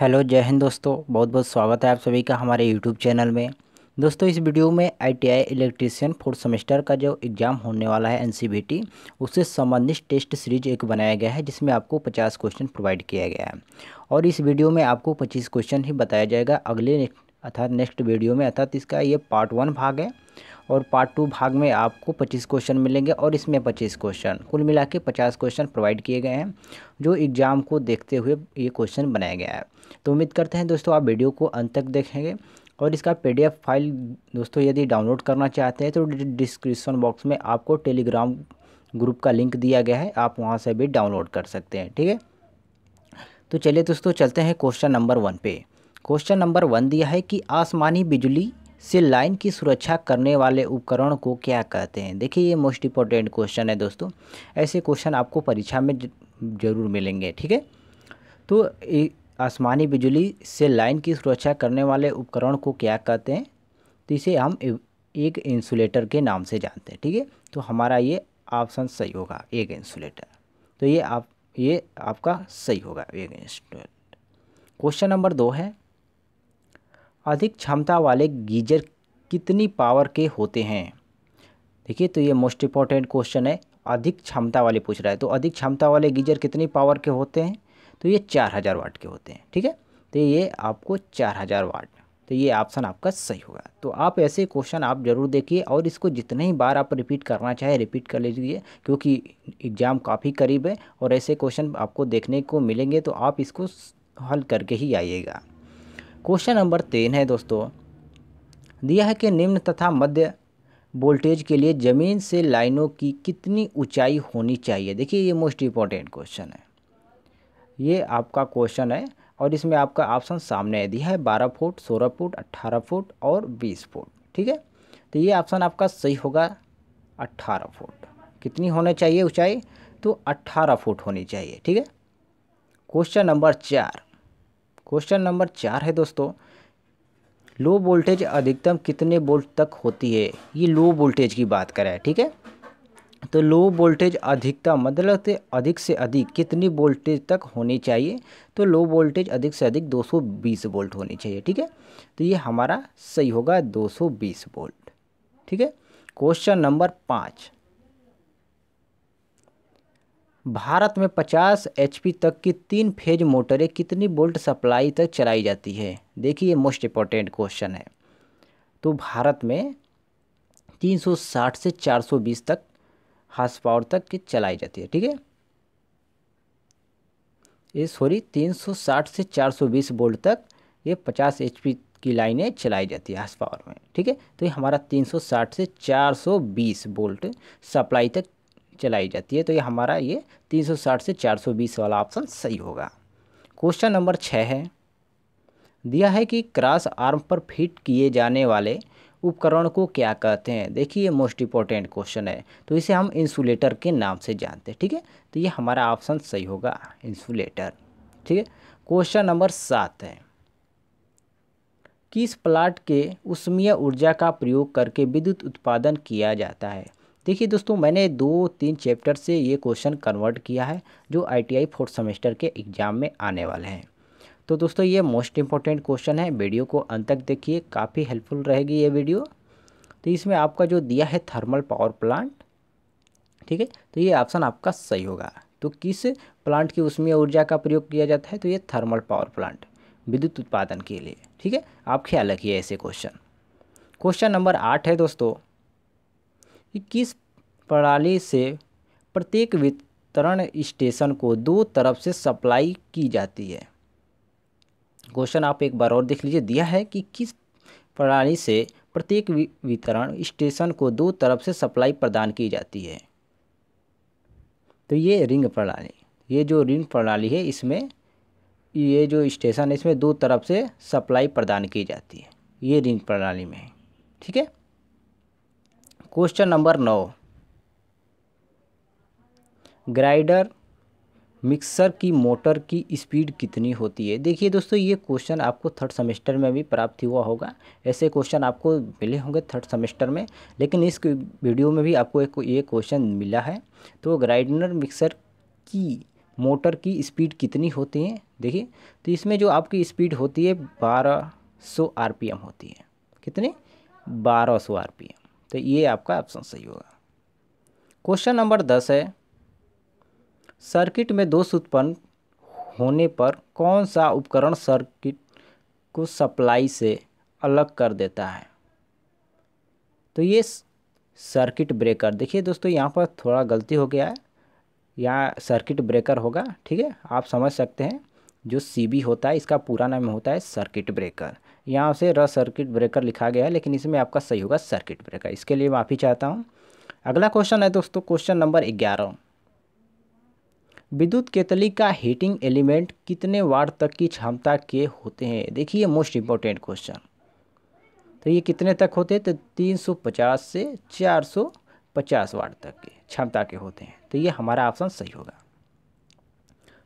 hello जय हिंद दोस्तों बहुत बहुत स्वागत है आप सभी का हमारे यूट्यूब चैनल में दोस्तों इस वीडियो में आईटीआई इलेक्ट्रीशियन फोर्थ सेमेस्टर का जो एग्ज़ाम होने वाला है एनसीबीटी उससे संबंधित टेस्ट सीरीज एक बनाया गया है जिसमें आपको 50 क्वेश्चन प्रोवाइड किया गया है और इस वीडियो में आपको पच्चीस क्वेश्चन ही बताया जाएगा अगले अर्थात नेक्स्ट वीडियो में अर्थात इसका ये पार्ट वन भाग है और पार्ट टू भाग में आपको 25 क्वेश्चन मिलेंगे और इसमें 25 क्वेश्चन कुल मिला के पचास क्वेश्चन प्रोवाइड किए गए हैं जो एग्ज़ाम को देखते हुए ये क्वेश्चन बनाया गया है तो उम्मीद करते हैं दोस्तों आप वीडियो को अंत तक देखेंगे और इसका पी फाइल दोस्तों यदि डाउनलोड करना चाहते हैं तो डिस्क्रिप्सन बॉक्स में आपको टेलीग्राम ग्रुप का लिंक दिया गया है आप वहाँ से भी डाउनलोड कर सकते हैं ठीक है तो चलिए दोस्तों चलते हैं क्वेश्चन नंबर वन पे क्वेश्चन नंबर वन दिया है कि आसमानी बिजली से लाइन की सुरक्षा करने वाले उपकरण को क्या कहते हैं देखिए ये मोस्ट इंपॉर्टेंट क्वेश्चन है दोस्तों ऐसे क्वेश्चन आपको परीक्षा में ज़रूर मिलेंगे ठीक है तो आसमानी बिजली से लाइन की सुरक्षा करने वाले उपकरण को क्या कहते हैं तो इसे हम एक इंसुलेटर के नाम से जानते हैं ठीक है तो हमारा ये ऑप्शन सही होगा एक इंसुलेटर तो ये आप ये आपका सही होगा एक इंसुलेटर क्वेश्चन नंबर दो है अधिक क्षमता वाले गीजर कितनी पावर के होते हैं देखिए तो ये मोस्ट इम्पॉर्टेंट क्वेश्चन है अधिक क्षमता वाले पूछ रहा है तो अधिक क्षमता वाले गीजर कितनी पावर के होते हैं तो ये चार हज़ार वाट के होते हैं ठीक है तो ये आपको चार हज़ार वाट तो ये ऑप्शन आपका सही होगा तो आप ऐसे क्वेश्चन आप जरूर देखिए और इसको जितने ही बार आप रिपीट करना चाहे रिपीट कर लीजिए क्योंकि एग्ज़ाम काफ़ी करीब है और ऐसे क्वेश्चन आपको देखने को मिलेंगे तो आप इसको हल करके ही आइएगा क्वेश्चन नंबर तीन है दोस्तों दिया है कि निम्न तथा मध्य वोल्टेज के लिए ज़मीन से लाइनों की कितनी ऊंचाई होनी चाहिए देखिए ये मोस्ट इम्पॉर्टेंट क्वेश्चन है ये आपका क्वेश्चन है और इसमें आपका ऑप्शन सामने दिया है बारह फुट सोलह फुट अट्ठारह फुट और बीस फुट ठीक है तो ये ऑप्शन आपका सही होगा अट्ठारह फुट कितनी होना चाहिए ऊँचाई तो अट्ठारह फुट होनी चाहिए ठीक है क्वेश्चन नंबर चार क्वेश्चन नंबर चार है दोस्तों लो वोल्टेज अधिकतम कितने वोल्ट तक होती है ये लो वोल्टेज की बात करें ठीक है तो लो वोल्टेज अधिकतम मतलब से अधिक से अधिक कितनी वोल्टेज तक होनी चाहिए तो लो वोल्टेज अधिक से अधिक 220 वोल्ट होनी चाहिए ठीक है तो ये हमारा सही होगा 220 वोल्ट ठीक है क्वेश्चन नंबर पाँच भारत में 50 एचपी तक की तीन फेज मोटरें कितनी बोल्ट सप्लाई तक चलाई जाती है देखिए मोस्ट इम्पोर्टेंट क्वेश्चन है तो भारत में 360 से 420 तक हार्स पावर तक की चलाई जाती है ठीक है ये सॉरी 360 से 420 बोल्ट तक ये 50 एचपी की लाइनें चलाई जाती है हार्स पावर में ठीक है तो ये हमारा 360 से 420 बोल्ट सप्लाई तक चलाई जाती है तो ये हमारा ये 360 से 420 वाला ऑप्शन सही होगा क्वेश्चन नंबर छः है दिया है कि क्रॉस आर्म पर फिट किए जाने वाले उपकरण को क्या कहते हैं देखिए ये मोस्ट इंपॉर्टेंट क्वेश्चन है तो इसे हम इंसुलेटर के नाम से जानते हैं ठीक है तो ये हमारा ऑप्शन सही होगा इंसुलेटर ठीक है क्वेश्चन नंबर सात है किस प्लांट के उष्मीय ऊर्जा का प्रयोग करके विद्युत उत्पादन किया जाता है देखिए दोस्तों मैंने दो तीन चैप्टर से ये क्वेश्चन कन्वर्ट किया है जो आईटीआई फोर्थ सेमेस्टर के एग्ज़ाम में आने वाले हैं तो दोस्तों ये मोस्ट इंपॉर्टेंट क्वेश्चन है वीडियो को अंत तक देखिए काफ़ी हेल्पफुल रहेगी ये वीडियो तो इसमें आपका जो दिया है थर्मल पावर प्लांट ठीक है तो ये ऑप्शन आपका सही होगा तो किस प्लांट की उसमें ऊर्जा का प्रयोग किया जाता है तो ये थर्मल पावर प्लांट विद्युत उत्पादन के लिए ठीक है आप ख्याल रखिए ऐसे क्वेश्चन क्वेश्चन नंबर आठ है दोस्तों कि किस प्रणाली से प्रत्येक वितरण स्टेशन को दो तरफ से सप्लाई की जाती है क्वेश्चन आप एक बार और देख लीजिए दिया है कि किस प्रणाली से प्रत्येक वितरण स्टेशन को दो तरफ से सप्लाई प्रदान की जाती है तो ये रिंग प्रणाली ये जो रिंग प्रणाली है इसमें ये जो स्टेशन है इसमें दो तरफ से सप्लाई प्रदान की जाती है ये रिंग प्रणाली में ठीक है क्वेश्चन नंबर नौ ग्राइडर मिक्सर की मोटर की स्पीड कितनी होती है देखिए दोस्तों ये क्वेश्चन आपको थर्ड सेमेस्टर में भी प्राप्त हुआ होगा ऐसे क्वेश्चन आपको मिले होंगे थर्ड सेमेस्टर में लेकिन इस वीडियो में भी आपको एक ये क्वेश्चन मिला है तो ग्राइंडर मिक्सर की मोटर की स्पीड कितनी होती है देखिए तो इसमें जो आपकी स्पीड होती है बारह सौ आर होती है कितने बारह सौ आर पी एम तो ये आपका ऑप्शन सही होगा क्वेश्चन नंबर दस है सर्किट में दोष उत्पन्न होने पर कौन सा उपकरण सर्किट को सप्लाई से अलग कर देता है तो ये सर्किट ब्रेकर देखिए दोस्तों यहाँ पर थोड़ा गलती हो गया है यहाँ सर्किट ब्रेकर होगा ठीक है आप समझ सकते हैं जो सीबी होता है इसका पूरा नाम होता है सर्किट ब्रेकर यहाँ से र सर्किट ब्रेकर लिखा गया है लेकिन इसमें आपका सही होगा सर्किट ब्रेकर इसके लिए माफ़ी चाहता हूँ अगला क्वेश्चन है दोस्तों क्वेश्चन नंबर ग्यारह विद्युत केतली का हीटिंग एलिमेंट कितने वाट तक की क्षमता के होते हैं देखिए मोस्ट इम्पोर्टेंट क्वेश्चन तो ये कितने तक होते हैं तो 350 से 450 वाट तक के क्षमता के होते हैं तो ये हमारा ऑप्शन सही होगा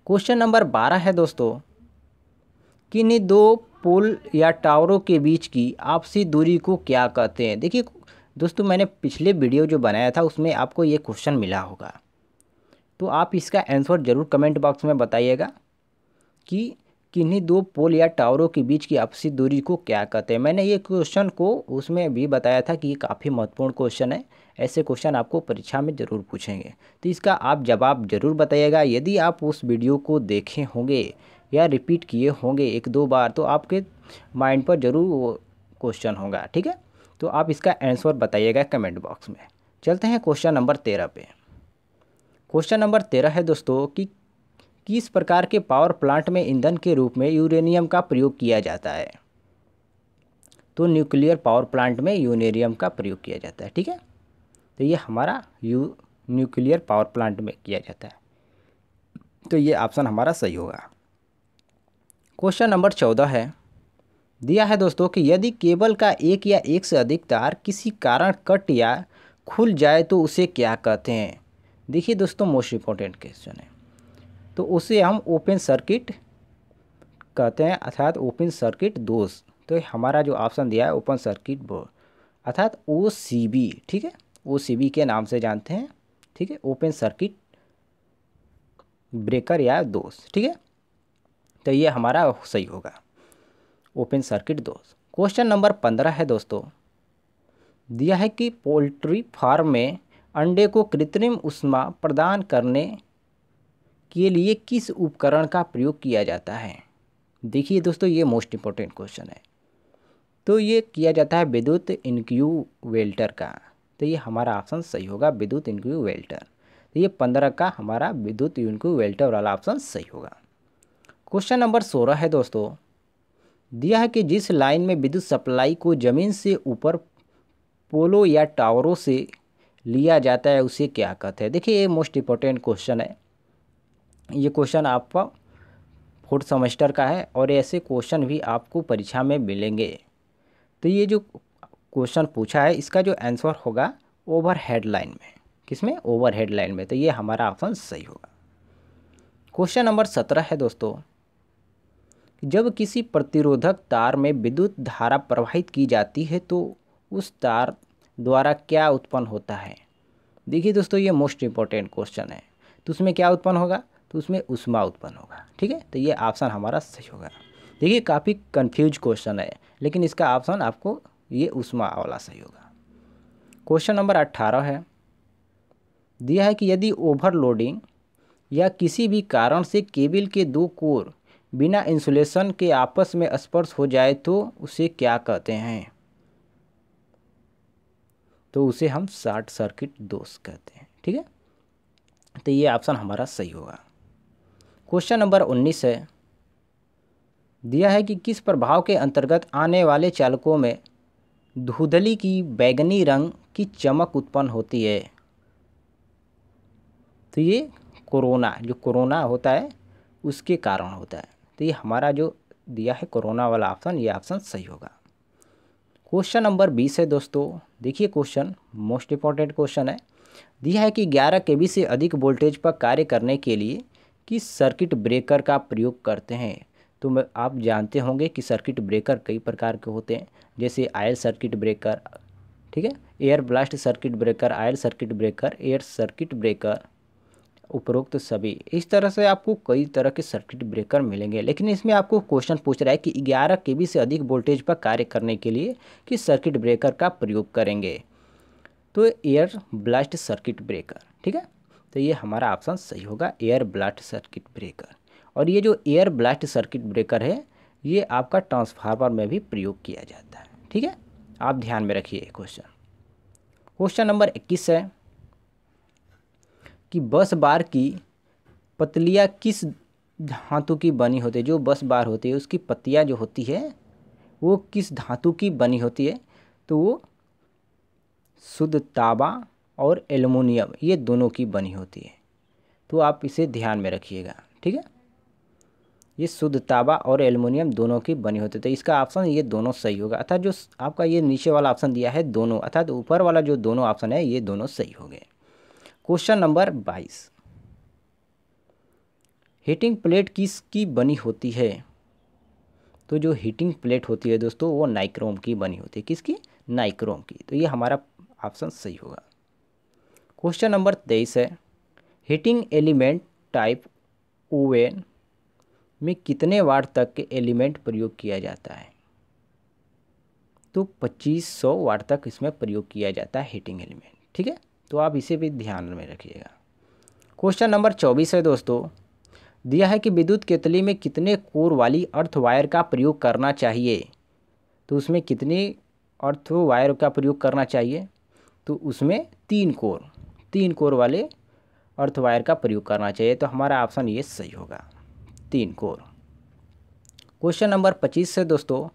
क्वेश्चन नंबर बारह है दोस्तों किन्हीं दो पुल या टावरों के बीच की आपसी दूरी को क्या कहते हैं देखिए दोस्तों मैंने पिछले वीडियो जो बनाया था उसमें आपको ये क्वेश्चन मिला होगा तो आप इसका आंसर ज़रूर कमेंट बॉक्स में बताइएगा कि किन्हीं दो पोल या टावरों के बीच की आपसी दूरी को क्या कहते हैं मैंने ये क्वेश्चन को उसमें भी बताया था कि ये काफ़ी महत्वपूर्ण क्वेश्चन है ऐसे क्वेश्चन आपको परीक्षा में ज़रूर पूछेंगे तो इसका आप जवाब ज़रूर बताइएगा यदि आप उस वीडियो को देखे होंगे या रिपीट किए होंगे एक दो बार तो आपके माइंड पर ज़रूर वो क्वेश्चन होगा ठीक है तो आप इसका आंसर बताइएगा कमेंट बॉक्स में चलते हैं क्वेश्चन नंबर तेरह पे क्वेश्चन नंबर तेरह है दोस्तों कि किस प्रकार के पावर प्लांट में ईंधन के रूप में यूरेनियम का प्रयोग किया जाता है तो न्यूक्लियर पावर प्लांट में यूरेनियम का प्रयोग किया जाता है ठीक है तो ये हमारा यू न्यूक्लियर पावर प्लांट में किया जाता है तो ये ऑप्शन हमारा सही होगा क्वेश्चन नंबर चौदह है दिया है दोस्तों कि यदि केबल का एक या एक से अधिक तार किसी कारण कट या खुल जाए तो उसे क्या कहते हैं देखिए दोस्तों मोस्ट इम्पोर्टेंट क्वेश्चन है तो उसे हम ओपन सर्किट कहते हैं अर्थात ओपन सर्किट दोष तो हमारा जो ऑप्शन दिया है ओपन सर्किट बो अर्थात ओ ठीक है ओ के नाम से जानते हैं ठीक है ओपन सर्किट ब्रेकर या दोष ठीक है तो ये हमारा सही होगा ओपन सर्किट दोष क्वेश्चन नंबर पंद्रह है दोस्तों दिया है कि पोल्ट्री फार्म में अंडे को कृत्रिम उष्मा प्रदान करने के लिए किस उपकरण का प्रयोग किया जाता है देखिए दोस्तों ये मोस्ट इम्पोर्टेंट क्वेश्चन है तो ये किया जाता है विद्युत इनक्यूवेल्टर का तो ये हमारा ऑप्शन सही होगा विद्युत इनक्यूवेल्टर तो ये पंद्रह का हमारा विद्युत इनक्यूवेल्टर वाला ऑप्शन सही होगा क्वेश्चन नंबर सोलह है दोस्तों दिया है कि जिस लाइन में विद्युत सप्लाई को ज़मीन से ऊपर पोलो या टावरों से लिया जाता है उसे क्या कहते हैं देखिए ये मोस्ट इम्पोर्टेंट क्वेश्चन है ये क्वेश्चन आपका फोर्थ सेमेस्टर का है और ऐसे क्वेश्चन भी आपको परीक्षा में मिलेंगे तो ये जो क्वेश्चन पूछा है इसका जो आंसर होगा ओवर हेड लाइन में किसमें ओवर हेड लाइन में तो ये हमारा ऑप्शन सही होगा क्वेश्चन नंबर सत्रह है दोस्तों जब किसी प्रतिरोधक तार में विद्युत धारा प्रवाहित की जाती है तो उस तार द्वारा क्या उत्पन्न होता है देखिए दोस्तों ये मोस्ट इम्पॉर्टेंट क्वेश्चन है तो उसमें क्या उत्पन्न होगा तो उसमें उष्मा उत्पन्न होगा ठीक है तो ये ऑप्शन हमारा सही होगा देखिए काफ़ी कन्फ्यूज क्वेश्चन है लेकिन इसका ऑप्शन आपको ये उष्मा वाला सही होगा क्वेश्चन नंबर अट्ठारह है दिया है कि यदि ओवरलोडिंग या किसी भी कारण से केबल के दो कोर बिना इंसुलेशन के आपस में स्पर्श हो जाए तो उसे क्या कहते हैं तो उसे हम शॉर्ट सर्किट दोष कहते हैं ठीक है तो ये ऑप्शन हमारा सही होगा क्वेश्चन नंबर उन्नीस है दिया है कि किस प्रभाव के अंतर्गत आने वाले चालकों में धुधली की बैगनी रंग की चमक उत्पन्न होती है तो ये कोरोना जो कोरोना होता है उसके कारण होता है तो ये हमारा जो दिया है कोरोना वाला ऑप्शन ये ऑप्शन सही होगा क्वेश्चन नंबर बीस है दोस्तों देखिए क्वेश्चन मोस्ट इंपॉर्टेंट क्वेश्चन है दिया है कि 11 के से अधिक वोल्टेज पर कार्य करने के लिए किस सर्किट ब्रेकर का प्रयोग करते हैं तो आप जानते होंगे कि सर्किट ब्रेकर कई प्रकार के होते हैं जैसे आयल सर्किट ब्रेकर ठीक है air blast circuit breaker oil circuit breaker air circuit breaker उपरोक्त सभी इस तरह से आपको कई तरह के सर्किट ब्रेकर मिलेंगे लेकिन इसमें आपको क्वेश्चन पूछ रहा है कि ग्यारह के से अधिक वोल्टेज पर कार्य करने के लिए किस सर्किट ब्रेकर का प्रयोग करेंगे तो एयर ब्लास्ट सर्किट ब्रेकर ठीक है तो ये हमारा ऑप्शन सही होगा एयर ब्लास्ट सर्किट ब्रेकर और ये जो एयर ब्लास्ट सर्किट ब्रेकर है ये आपका ट्रांसफार्मर में भी प्रयोग किया जाता है ठीक है आप ध्यान में रखिए क्वेश्चन क्वेश्चन नंबर इक्कीस है कि बस बार की पतलियाँ किस धातु की बनी होती है जो बस बार होती है उसकी पतियाँ जो होती है वो किस धातु की बनी होती है तो वो शुद्ध ताबा और एलुमिनियम ये दोनों की बनी होती है तो आप इसे ध्यान में रखिएगा ठीक है ये शुद्ध ताबा और एलुमिनियम दोनों की बनी होती है तो इसका ऑप्शन ये दोनों सही होगा अर्थात जो आपका ये नीचे वाला ऑप्शन दिया है दोनों अर्थात ऊपर वाला जो दोनों ऑप्शन है ये दोनों सही हो गए क्वेश्चन नंबर बाईस हीटिंग प्लेट किसकी बनी होती है तो जो हीटिंग प्लेट होती है दोस्तों वो नाइक्रोम की बनी होती है किसकी नाइक्रोम की तो ये हमारा ऑप्शन सही होगा क्वेश्चन नंबर तेईस है हीटिंग एलिमेंट टाइप ओवेन में कितने वाट तक के एलिमेंट प्रयोग किया जाता है तो 2500 वाट तक इसमें प्रयोग किया जाता है हीटिंग एलिमेंट ठीक है तो आप इसे भी ध्यान में रखिएगा क्वेश्चन नंबर चौबीस है दोस्तों दिया है कि विद्युत केतली में कितने कोर वाली अर्थ वायर का प्रयोग करना चाहिए तो उसमें कितने अर्थ वायर का प्रयोग करना चाहिए तो उसमें तीन कोर तीन कोर वाले अर्थ वायर का प्रयोग करना चाहिए तो हमारा ऑप्शन ये सही होगा तीन कोर क्वेश्चन नंबर पच्चीस है दोस्तों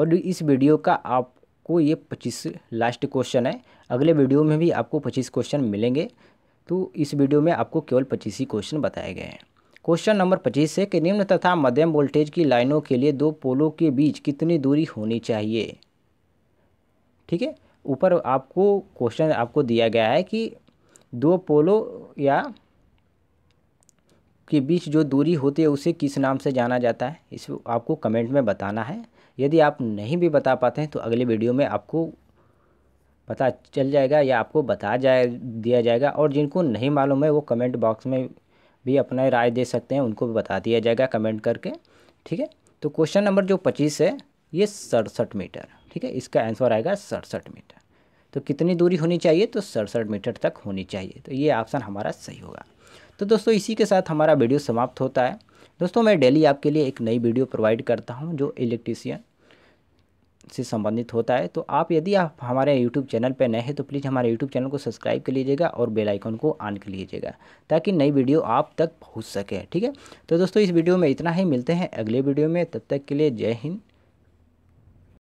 और इस वीडियो का आप आपको ये पच्चीस लास्ट क्वेश्चन है अगले वीडियो में भी आपको पच्चीस क्वेश्चन मिलेंगे तो इस वीडियो में आपको केवल पच्चीस ही क्वेश्चन बताए गए हैं क्वेश्चन नंबर पच्चीस है कि निम्न तथा मध्यम वोल्टेज की लाइनों के लिए दो पोलों के बीच कितनी दूरी होनी चाहिए ठीक है ऊपर आपको क्वेश्चन आपको दिया गया है कि दो पोलो या के बीच जो दूरी होती है उसे किस नाम से जाना जाता है इस आपको कमेंट में बताना है यदि आप नहीं भी बता पाते हैं तो अगले वीडियो में आपको पता चल जाएगा या आपको बता जाए दिया जाएगा और जिनको नहीं मालूम है वो कमेंट बॉक्स में भी अपना राय दे सकते हैं उनको भी बता दिया जाएगा कमेंट करके ठीक है तो क्वेश्चन नंबर जो पच्चीस है ये सड़सठ मीटर ठीक है इसका आंसर आएगा सड़सठ मीटर तो कितनी दूरी होनी चाहिए तो सड़सठ मीटर तक होनी चाहिए तो ये ऑप्शन हमारा सही होगा तो दोस्तों इसी के साथ हमारा वीडियो समाप्त होता है दोस्तों मैं डेली आपके लिए एक नई वीडियो प्रोवाइड करता हूँ जो इलेक्ट्रीशियन से संबंधित होता है तो आप यदि आप हमारे यूट्यूब चैनल पर नए हैं तो प्लीज़ हमारे यूट्यूब चैनल को सब्सक्राइब कर लीजिएगा और बेल आइकन को ऑन कर लीजिएगा ताकि नई वीडियो आप तक पहुँच सके ठीक है तो दोस्तों इस वीडियो में इतना ही मिलते हैं अगले वीडियो में तब तक के लिए जय हिंद